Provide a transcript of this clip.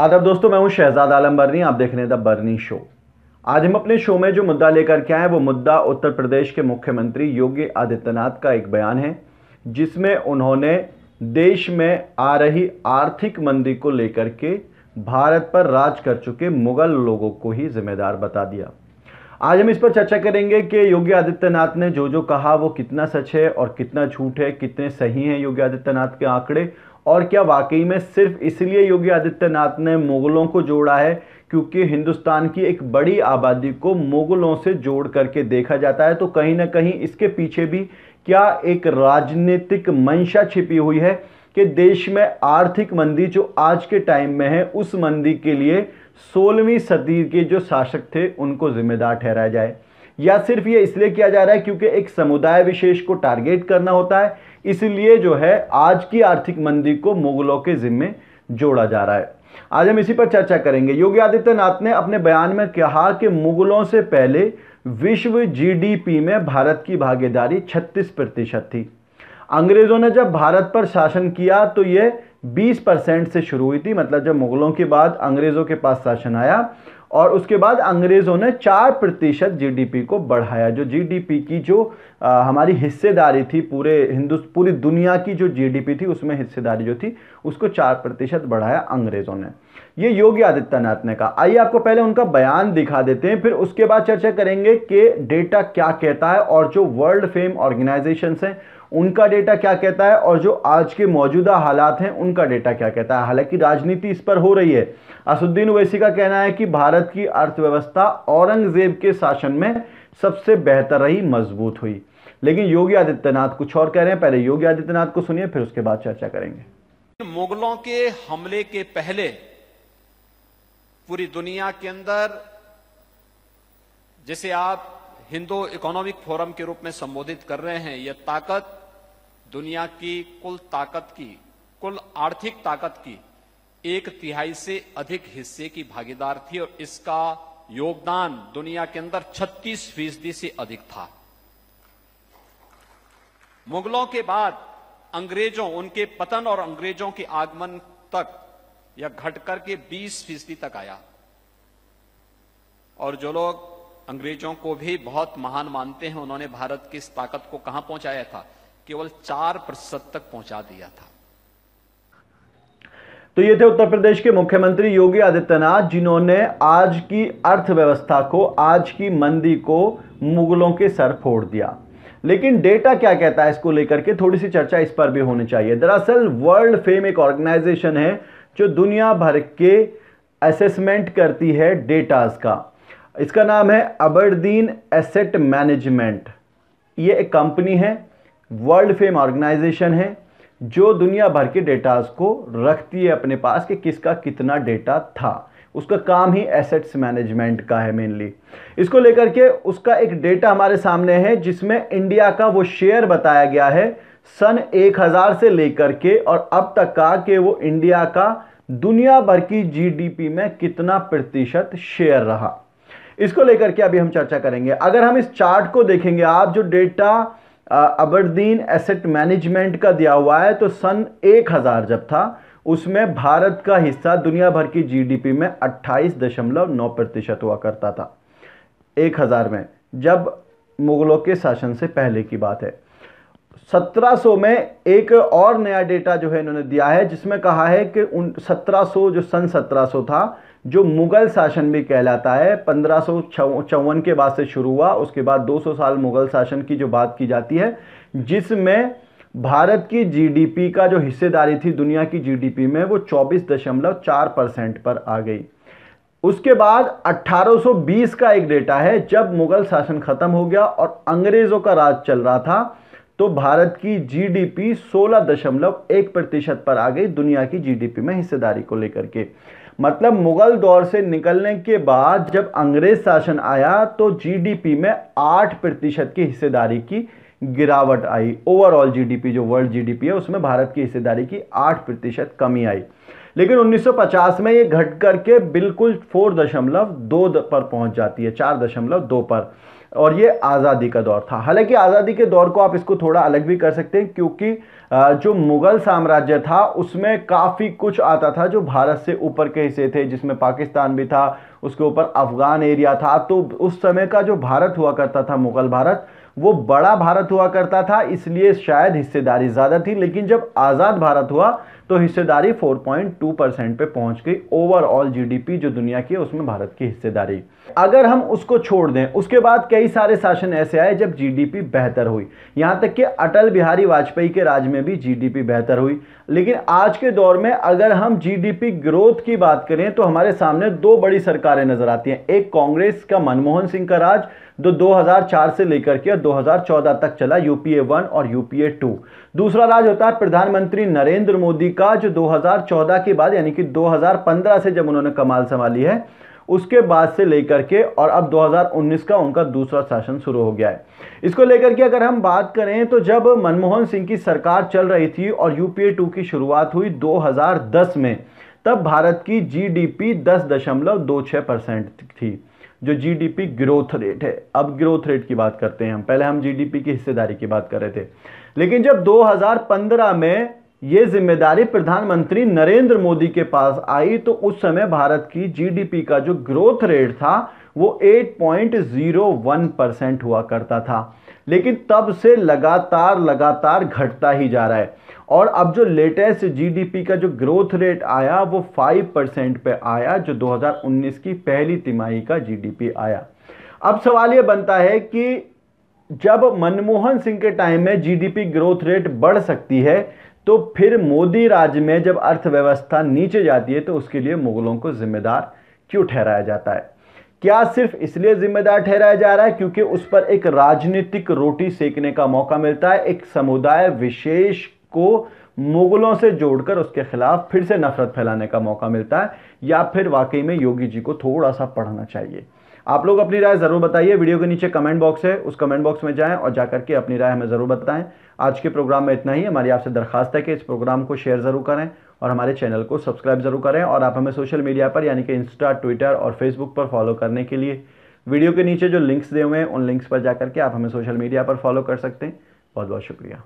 आदब दोस्तों मैं हूं शहजाद आलम बर्नी आप देख रहे हैं द बर्नी शो आज हम अपने शो में जो मुद्दा लेकर के आए वो मुद्दा उत्तर प्रदेश के मुख्यमंत्री योगी आदित्यनाथ का एक बयान है जिसमें उन्होंने देश में आ रही आर्थिक मंदी को लेकर के भारत पर राज कर चुके मुगल लोगों को ही जिम्मेदार बता दिया आज हम इस पर चर्चा करेंगे कि योगी आदित्यनाथ ने जो जो कहा वो कितना सच है और कितना झूठ है कितने सही हैं योगी आदित्यनाथ के आंकड़े और क्या वाकई में सिर्फ इसलिए योगी आदित्यनाथ ने मुग़लों को जोड़ा है क्योंकि हिंदुस्तान की एक बड़ी आबादी को मुग़लों से जोड़ करके देखा जाता है तो कहीं ना कहीं इसके पीछे भी क्या एक राजनीतिक मंशा छिपी हुई है कि देश में आर्थिक मंदी जो आज के टाइम में है उस मंदी के लिए सोलहवीं सदी के जो शासक थे उनको जिम्मेदार ठहराया जाए या सिर्फ ये इसलिए किया जा रहा है क्योंकि एक समुदाय विशेष को टारगेट करना होता है इसलिए जो है आज की आर्थिक मंदी को मुगलों के जिम्मे जोड़ा जा रहा है आज हम इसी पर चर्चा करेंगे योगी आदित्यनाथ ने अपने बयान में कहा कि मुगलों से पहले विश्व जीडीपी में भारत की भागीदारी 36 प्रतिशत थी अंग्रेज़ों ने जब भारत पर शासन किया तो यह 20 परसेंट से शुरू हुई थी मतलब जब मुगलों के बाद अंग्रेज़ों के पास शासन आया और उसके बाद अंग्रेज़ों ने चार प्रतिशत जी को बढ़ाया जो जीडीपी की जो आ, हमारी हिस्सेदारी थी पूरे हिंदू पूरी दुनिया की जो जीडीपी थी उसमें हिस्सेदारी जो थी उसको चार प्रतिशत बढ़ाया अंग्रेज़ों ने ये योगी आदित्यनाथ ने कहा आइए आपको पहले उनका बयान दिखा देते हैं फिर उसके बाद चर्चा करेंगे कि डेटा क्या कहता है और जो वर्ल्ड फेम ऑर्गेनाइजेशन हैं उनका डेटा क्या कहता है और जो आज के मौजूदा हालात हैं उनका डेटा क्या कहता है हालांकि राजनीति इस पर हो रही है असुद्दीन ओवैसी का कहना है कि भारत की अर्थव्यवस्था औरंगजेब के शासन में सबसे बेहतर रही मजबूत हुई लेकिन योगी आदित्यनाथ कुछ और कह रहे हैं पहले योगी आदित्यनाथ को सुनिए फिर उसके बाद चर्चा करेंगे मुगलों के हमले के पहले पूरी दुनिया के अंदर जिसे आप हिंदू इकोनॉमिक फोरम के रूप में संबोधित कर रहे हैं यह ताकत दुनिया की कुल ताकत की कुल आर्थिक ताकत की एक तिहाई से अधिक हिस्से की भागीदार थी और इसका योगदान दुनिया के अंदर 36 फीसदी से अधिक था मुगलों के बाद अंग्रेजों उनके पतन और अंग्रेजों के आगमन तक यह घटकर के 20 फीसदी तक आया और जो लोग अंग्रेजों को भी बहुत महान मानते हैं उन्होंने भारत की इस ताकत को कहां पहुंचाया था केवल चार प्रतिशत तक पहुंचा दिया था तो ये थे उत्तर प्रदेश के मुख्यमंत्री योगी आदित्यनाथ जिन्होंने आज की अर्थव्यवस्था को आज की मंदी को मुगलों के सर फोड़ दिया लेकिन डेटा क्या कहता है इसको लेकर के थोड़ी सी चर्चा इस पर भी होनी चाहिए दरअसल वर्ल्ड फेम एक ऑर्गेनाइजेशन है जो दुनिया भर के असेसमेंट करती है डेटाज का इसका नाम है अबरदीन एसेट मैनेजमेंट ये एक कंपनी है वर्ल्ड फेम ऑर्गेनाइजेशन है जो दुनिया भर के डेटास को रखती है अपने पास कि किसका कितना डेटा था उसका काम ही एसेट्स मैनेजमेंट का है मेनली इसको लेकर के उसका एक डेटा हमारे सामने है जिसमें इंडिया का वो शेयर बताया गया है सन 1000 से लेकर के और अब तक का कि वो इंडिया का दुनिया भर की जीडीपी में कितना प्रतिशत शेयर रहा इसको लेकर के अभी हम चर्चा करेंगे अगर हम इस चार्ट को देखेंगे आप जो डेटा अबरदीन एसेट मैनेजमेंट का दिया हुआ है तो सन 1000 जब था उसमें भारत का हिस्सा दुनिया भर की जीडीपी में 28.9 प्रतिशत हुआ करता था 1000 में जब मुग़लों के शासन से पहले की बात है 1700 में एक और नया डेटा जो है इन्होंने दिया है जिसमें कहा है कि उन 1700 जो सन 1700 था जो मुग़ल शासन भी कहलाता है पंद्रह चौवन के बाद से शुरू हुआ उसके बाद 200 साल मुग़ल शासन की जो बात की जाती है जिसमें भारत की जीडीपी का जो हिस्सेदारी थी दुनिया की जीडीपी में वो 24.4 परसेंट पर आ गई उसके बाद 1820 का एक डेटा है जब मुग़ल शासन ख़त्म हो गया और अंग्रेज़ों का राज चल रहा था तो भारत की जीडीपी 16.1 प्रतिशत पर आ गई दुनिया की जीडीपी में हिस्सेदारी को लेकर के मतलब मुगल दौर से निकलने के बाद जब अंग्रेज शासन आया तो जीडीपी में 8 प्रतिशत की हिस्सेदारी की गिरावट आई ओवरऑल जीडीपी जो वर्ल्ड जीडीपी है उसमें भारत की हिस्सेदारी की 8 प्रतिशत कमी आई लेकिन 1950 में ये घट करके बिल्कुल 4.2 पर पहुंच जाती है 4.2 पर और ये आज़ादी का दौर था हालांकि आज़ादी के दौर को आप इसको थोड़ा अलग भी कर सकते हैं क्योंकि जो मुग़ल साम्राज्य था उसमें काफ़ी कुछ आता था जो भारत से ऊपर के हिस्से थे जिसमें पाकिस्तान भी था उसके ऊपर अफ़गान एरिया था तो उस समय का जो भारत हुआ करता था मुग़ल भारत वो बड़ा भारत हुआ करता था इसलिए शायद हिस्सेदारी ज़्यादा थी लेकिन जब आज़ाद भारत हुआ तो हिस्सेदारी 4.2 परसेंट पे पहुंच गई ओवरऑल जीडीपी जो दुनिया की है उसमें भारत की हिस्सेदारी अगर हम उसको छोड़ दें उसके बाद कई सारे शासन ऐसे आए जब जीडीपी बेहतर हुई यहां तक कि अटल बिहारी वाजपेयी के राज में भी जीडीपी बेहतर हुई लेकिन आज के दौर में अगर हम जीडीपी ग्रोथ की बात करें तो हमारे सामने दो बड़ी सरकारें नजर आती हैं एक कांग्रेस का मनमोहन सिंह का राज जो 2004 से लेकर के 2014 तक चला यूपीए वन और यूपीए टू दूसरा राज होता है प्रधानमंत्री नरेंद्र मोदी का जो 2014 के बाद यानी कि 2015 से जब उन्होंने कमाल संभाली है उसके बाद से लेकर के और अब 2019 का उनका दूसरा शासन शुरू हो गया है इसको लेकर के अगर हम बात करें तो जब मनमोहन सिंह की सरकार चल रही थी और यूपीए टू की शुरुआत हुई 2010 में तब भारत की जीडीपी 10.26 परसेंट थी जो जीडीपी ग्रोथ रेट है अब ग्रोथ रेट की बात करते हैं हम पहले हम जीडीपी की हिस्सेदारी की बात कर रहे थे लेकिन जब 2015 में ये जिम्मेदारी प्रधानमंत्री नरेंद्र मोदी के पास आई तो उस समय भारत की जीडीपी का जो ग्रोथ रेट था वो 8.01 परसेंट हुआ करता था लेकिन तब से लगातार लगातार घटता ही जा रहा है और अब जो लेटेस्ट जीडीपी का जो ग्रोथ रेट आया वो 5 परसेंट पर आया जो 2019 की पहली तिमाही का जीडीपी आया अब सवाल ये बनता है कि जब मनमोहन सिंह के टाइम में जीडीपी ग्रोथ रेट बढ़ सकती है तो फिर मोदी राज्य में जब अर्थव्यवस्था नीचे जाती है तो उसके लिए मुगलों को जिम्मेदार क्यों ठहराया जाता है क्या सिर्फ इसलिए जिम्मेदार ठहराया जा रहा है क्योंकि उस पर एक राजनीतिक रोटी सेकने का मौका मिलता है एक समुदाय विशेष को मुगलों से जोड़कर उसके खिलाफ फिर से नफरत फैलाने का मौका मिलता है या फिर वाकई में योगी जी को थोड़ा सा पढ़ना चाहिए आप लोग अपनी राय ज़रूर बताइए वीडियो के नीचे कमेंट बॉक्स है उस कमेंट बॉक्स में जाएं और जा करके अपनी राय हमें ज़रूर बताएं आज के प्रोग्राम में इतना ही हमारी आपसे दरखास्त है कि इस प्रोग्राम को शेयर ज़रूर करें और हमारे चैनल को सब्सक्राइब ज़रूर करें और आप हमें सोशल मीडिया पर यानी कि इंस्टा ट्विटर और फेसबुक पर फॉलो करने के लिए वीडियो के नीचे जो लिंक्स दिए हुए हैं उन लिंक्स पर जा करके आप हमें सोशल मीडिया पर फॉलो कर सकते हैं बहुत बहुत शुक्रिया